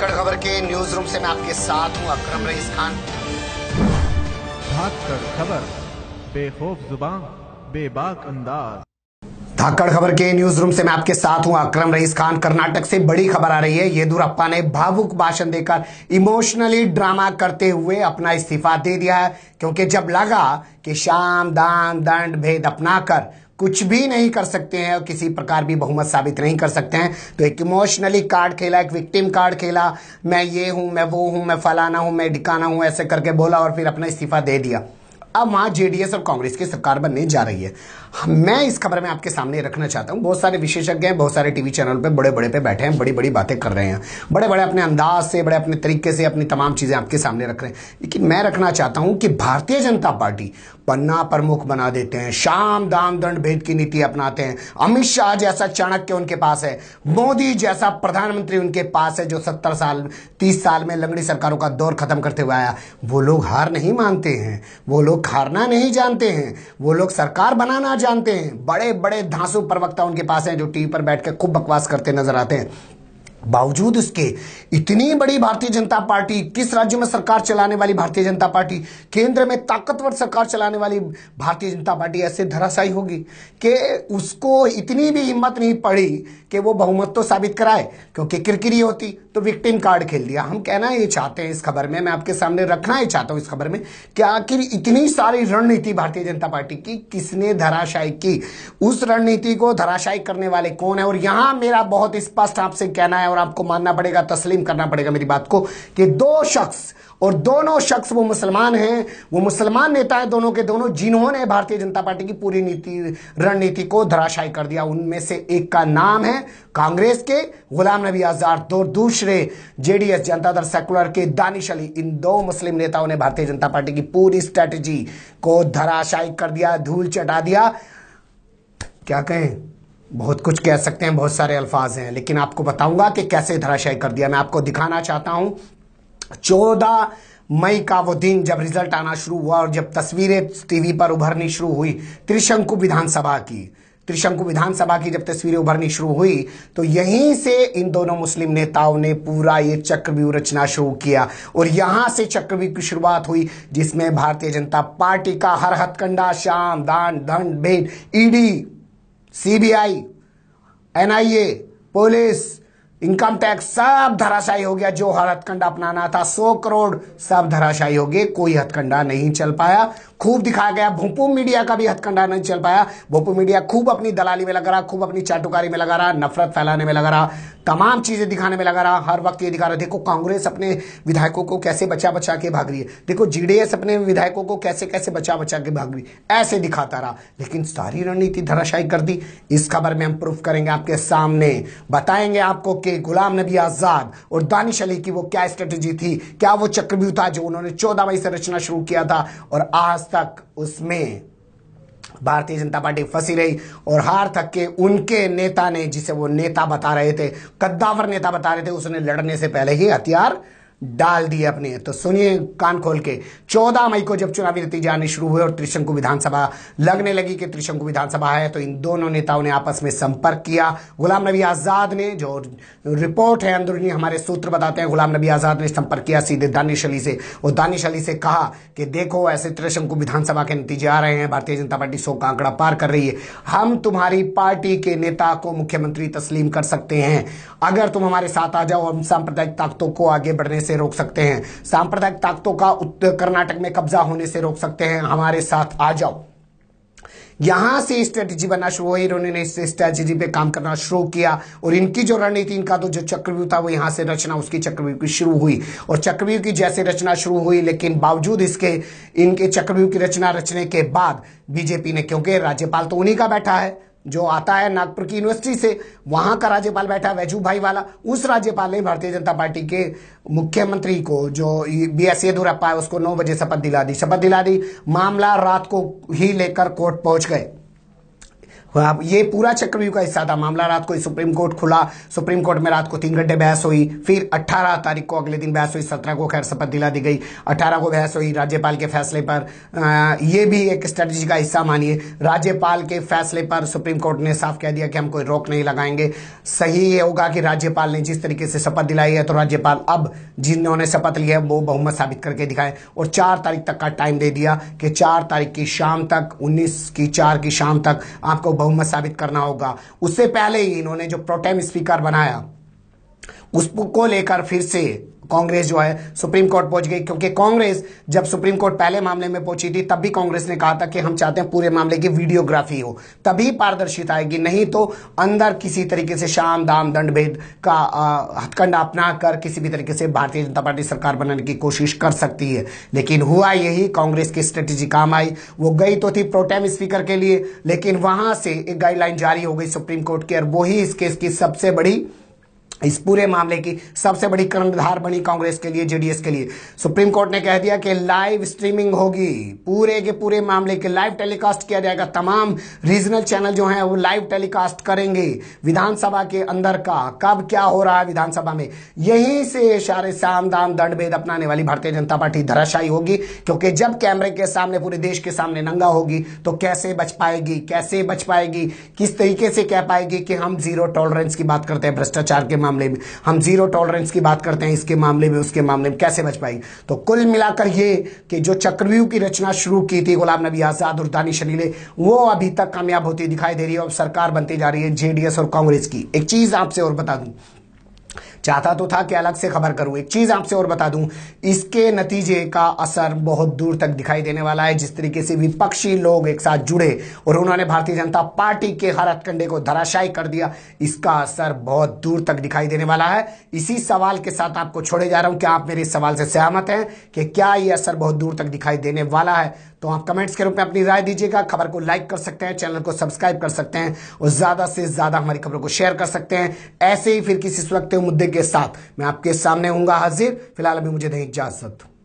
धक्कड़ खबर के news room से मैं आपके साथ हूं अक्रम रईस खान धाकड़ खबर बेखौफ जुबान बेबाक अंदाज धाकड़ खबर के न्यूज रूम से मैं आपके साथ हूं अक्रम रईस खान कर्नाटक से बड़ी खबर आ रही है येदुरप्पा ने भावुक भाषण देकर इमोशनली ड्रामा करते हुए अपना इस्तीफा दे दिया है क्योंकि जब लगा कि शाम दान दंड भेद अपनाकर कुछ भी नहीं कर सकते हैं और किसी प्रकार भी बहुमत साबित नहीं कर सकते हैं तो एक इमोशनली कार्ड खेला एक विक्टिम कार्ड खेला मैं ये हूं मैं वो हूं मैं फलाना हूं मैं ढिकाना हूं ऐसे करके बोला और फिर अपना इस्तीफा दे दिया अब वहां जेडीएस और कांग्रेस की सरकार बनने जा रही है हाँ, मैं इस खबर में आपके सामने रखना चाहता हूं बहुत सारे विशेषज्ञ हैं बहुत सारे टीवी चैनल पे बड़े बड़े पे बैठे हैं बड़ी बड़ी बातें कर रहे हैं बड़े बड़े अपने अंदाज से बड़े अपने तरीके से अपनी तमाम चीज़ें आपके सामने रख रहे हैं लेकिन मैं रखना चाहता हूं कि भारतीय जनता पार्टी पन्ना प्रमुख बना देते हैं शाम दाम दंड भेद की नीति अपनाते हैं अमित शाह जैसा चाणक्य उनके पास है मोदी जैसा प्रधानमंत्री उनके पास है जो सत्तर साल तीस साल में लंगड़ी सरकारों का दौर खत्म करते हुए आया वो लोग हार नहीं मानते हैं वो लोग निखारना नहीं जानते हैं वो लोग सरकार बनाना जानते हैं बड़े बड़े धांसू प्रवक्ता उनके पास हैं जो टीवी पर बैठ कर खूब बकवास करते नजर आते हैं बावजूद इसके इतनी बड़ी भारतीय जनता पार्टी किस राज्य में सरकार चलाने वाली भारतीय जनता पार्टी केंद्र में ताकतवर सरकार चलाने वाली भारतीय जनता पार्टी ऐसे धराशायी होगी कि उसको इतनी भी हिम्मत नहीं पड़ी कि वो बहुमत तो साबित कराए क्योंकि किरकिरी होती तो विक्टिम कार्ड खेल दिया हम कहना ये चाहते हैं इस खबर में मैं आपके सामने रखना ही चाहता हूँ इस खबर में कि आखिर इतनी सारी रणनीति भारतीय जनता पार्टी की किसने धराशायी की उस रणनीति को धराशायी करने वाले कौन है और यहां मेरा बहुत स्पष्ट आपसे कहना है और आपको मानना पड़ेगा तस्लीम करना पड़ेगा मेरी बात को कि दो शख्स और दोनों शख्स वो मुसलमान हैं वो मुसलमान नेता है दोनों के दोनों जिन्होंने भारतीय जनता पार्टी की पूरी नीति रणनीति को धराशायी कर दिया उनमें से एक का नाम है कांग्रेस के गुलाम नबी आजाद और दूसरे जेडीएस जनता दल सेकुलर के दानिश अली इन दो मुस्लिम नेताओं ने भारतीय जनता पार्टी की पूरी स्ट्रेटेजी को धराशायी कर दिया धूल चटा दिया क्या कहें बहुत कुछ कह सकते हैं बहुत सारे अल्फाज हैं लेकिन आपको बताऊंगा कि कैसे धराशायी कर दिया मैं आपको दिखाना चाहता हूं चौदह मई का वो दिन जब रिजल्ट आना शुरू हुआ और जब तस्वीरें टीवी पर उभरनी शुरू हुई त्रिशंकु विधानसभा की त्रिशंकु विधानसभा की जब तस्वीरें उभरनी शुरू हुई तो यहीं से इन दोनों मुस्लिम नेताओं ने पूरा ये चक्रव्यूह रचना शुरू किया और यहां से चक्रव्यूह की शुरुआत हुई जिसमें भारतीय जनता पार्टी का हर हथकंडा शाम दान दंड भेद ED CBI NIA police income tax सब धराशायी हो गया जो हर हथकंडा अपनाना था सौ करोड़ सब धराशायी हो गए कोई हथकंडा नहीं चल पाया खूब दिखाया गया भोपू मीडिया का भी हथकंडा नहीं चल पाया भोपू मीडिया खूब अपनी दलाली में लगा रहा खूब अपनी चाटुकारी में लगा रहा नफरत फैलाने में लगा रहा तमाम चीजें दिखाने में लगा रहा हर वक्त ये दिखा रहा देखो कांग्रेस अपने विधायकों को कैसे बचा बचा के भाग रही है देखो जीडीएस अपने विधायकों को कैसे कैसे बचा बचा के भाग रही ऐसे दिखाता रहा लेकिन सारी रणनीति धराशायी कर दी इस खबर में हम प्रूफ करेंगे आपके सामने बताएंगे आपको कि गुलाम नबी आजाद और दानिश अली की वो क्या स्ट्रेटेजी थी क्या वो चक्रव्यूह था जो उन्होंने चौदह मई से रचना शुरू किया था और आज तक उसमें भारतीय जनता पार्टी फंसी रही और हार तक के उनके नेता ने जिसे वो नेता बता रहे थे कद्दावर नेता बता रहे थे उसने लड़ने से पहले ही हथियार डाल दिए अपने तो सुनिए कान खोल के चौदह मई को जब चुनावी नतीजे आने शुरू हुए और त्रिशंकु विधानसभा लगने लगी कि त्रिशंकु विधानसभा है तो इन दोनों नेताओं ने आपस में संपर्क किया गुलाम नबी आज़ाद ने जो रिपोर्ट है अंदरूनी हमारे सूत्र बताते हैं गुलाम नबी आज़ाद ने संपर्क किया सीधे दानिश अली से और दानिश अली से कहा कि देखो ऐसे त्रिशंकु विधानसभा के नतीजे आ रहे हैं भारतीय जनता पार्टी सो का आंकड़ा पार कर रही है हम तुम्हारी पार्टी के नेता को मुख्यमंत्री तस्लीम कर सकते हैं अगर तुम हमारे साथ आ जाओ हम सांप्रदायिक ताकतों को आगे बढ़ने से रोक सकते हैं सांप्रदायिक ताकतों का कर्नाटक में कब्जा होने से रोक सकते हैं हमारे साथ आ जाओ यहां से स्ट्रेटजी बनना शुरू हुई उन्होंने इस स्ट्रेटजी पे काम करना शुरू किया और इनकी जो रणनीति इनका तो जो चक्रव्यूह था वो यहां से रचना उसकी चक्रव्यूह की शुरू हुई और चक्रव्यूह की जैसे रचना शुरू हुई लेकिन बावजूद इसके इनके चक्रव्यूह की रचना रचने के बाद बीजेपी ने क्योंकि राज्यपाल तो उन्हीं का बैठा है जो आता है नागपुर की यूनिवर्सिटी से वहां का राज्यपाल बैठा वैजूभाई वाला उस राज्यपाल ने भारतीय जनता पार्टी के मुख्यमंत्री को जो बी एस येदुरप्पा है उसको नौ बजे शपथ दिला दी शपथ दिला दी मामला रात को ही लेकर कोर्ट पहुंच गए हाँ, ये पूरा चक्रव्यूह का हिस्सा था मामला रात को सुप्रीम कोर्ट खुला सुप्रीम कोर्ट में रात को तीन घंटे बहस हुई फिर 18 तारीख को अगले दिन बहस हुई 17 को खैर शपथ दिला दी गई 18 को बहस हुई राज्यपाल के फैसले पर आ, ये भी एक स्ट्रेटजी का हिस्सा मानिए राज्यपाल के फैसले पर सुप्रीम कोर्ट ने साफ कह दिया कि हम कोई रोक नहीं लगाएंगे सही ये होगा कि राज्यपाल ने जिस तरीके से शपथ दिलाई है तो राज्यपाल अब जिन्होंने शपथ ली है वो बहुमत साबित करके दिखाए और चार तारीख तक का टाइम दे दिया कि चार तारीख की शाम तक उन्नीस की चार की शाम तक आपको बहुमत साबित करना होगा उससे पहले ही इन्होंने जो प्रोटेम स्पीकर बनाया उसको लेकर फिर से कांग्रेस जो है सुप्रीम कोर्ट पहुंच गई क्योंकि कांग्रेस जब सुप्रीम कोर्ट पहले मामले में पहुंची थी तब भी कांग्रेस ने कहा था कि हम चाहते हैं पूरे मामले की वीडियोग्राफी हो तभी पारदर्शिता आएगी नहीं तो अंदर किसी तरीके से शाम दाम दंड भेद का हथकंड अपना कर किसी भी तरीके से भारतीय जनता पार्टी सरकार बनाने की कोशिश कर सकती है लेकिन हुआ यही कांग्रेस की स्ट्रेटेजी काम आई वो गई तो थी प्रोटेम स्पीकर के लिए लेकिन वहां से एक गाइडलाइन जारी हो गई सुप्रीम कोर्ट की और वो ही इस केस की सबसे बड़ी इस पूरे मामले की सबसे बड़ी कर्णधार बनी कांग्रेस के लिए जेडीएस के लिए सुप्रीम कोर्ट ने कह दिया कि लाइव स्ट्रीमिंग होगी पूरे के पूरे मामले के लाइव टेलीकास्ट किया जाएगा तमाम रीजनल चैनल जो हैं वो लाइव टेलीकास्ट करेंगे विधानसभा के अंदर का कब क्या हो रहा है विधानसभा में यहीं से सारे साम दाम दंड भेद अपनाने वाली भारतीय जनता पार्टी धराशायी होगी क्योंकि जब कैमरे के सामने पूरे देश के सामने नंगा होगी तो कैसे बच पाएगी कैसे बच पाएगी किस तरीके से कह पाएगी कि हम जीरो टॉलरेंस की बात करते हैं भ्रष्टाचार के मामले में हम जीरो टॉलरेंस की बात करते हैं इसके मामले में उसके मामले में कैसे बच पाएंगे तो कुल मिलाकर ये कि जो चक्रव्यूह की रचना शुरू की थी गुलाम नबी आज़ाद और दानी शनीले वो अभी तक कामयाब होती दिखाई दे रही है और सरकार बनती जा रही है जेडीएस और कांग्रेस की एक चीज़ आपसे और बता दूं चाहता तो था कि अलग से खबर करूं एक चीज़ आपसे और बता दूं इसके नतीजे का असर बहुत दूर तक दिखाई देने वाला है जिस तरीके से विपक्षी लोग एक साथ जुड़े और उन्होंने भारतीय जनता पार्टी के हर हथकंडे को धराशायी कर दिया इसका असर बहुत दूर तक दिखाई देने वाला है इसी सवाल के साथ आपको छोड़े जा रहा हूं क्या आप मेरे सवाल से सहमत हैं कि क्या यह असर बहुत दूर तक दिखाई देने वाला है तो आप कमेंट्स के रूप में अपनी राय दीजिएगा खबर को लाइक कर सकते हैं चैनल को सब्सक्राइब कर सकते हैं और ज़्यादा से ज़्यादा हमारी खबरों को शेयर कर सकते हैं ऐसे ही फिर किसी सुलगते हुए मुद्दे के साथ मैं आपके सामने हूंगा हाजिर फिलहाल अभी मुझे दें इजाज़त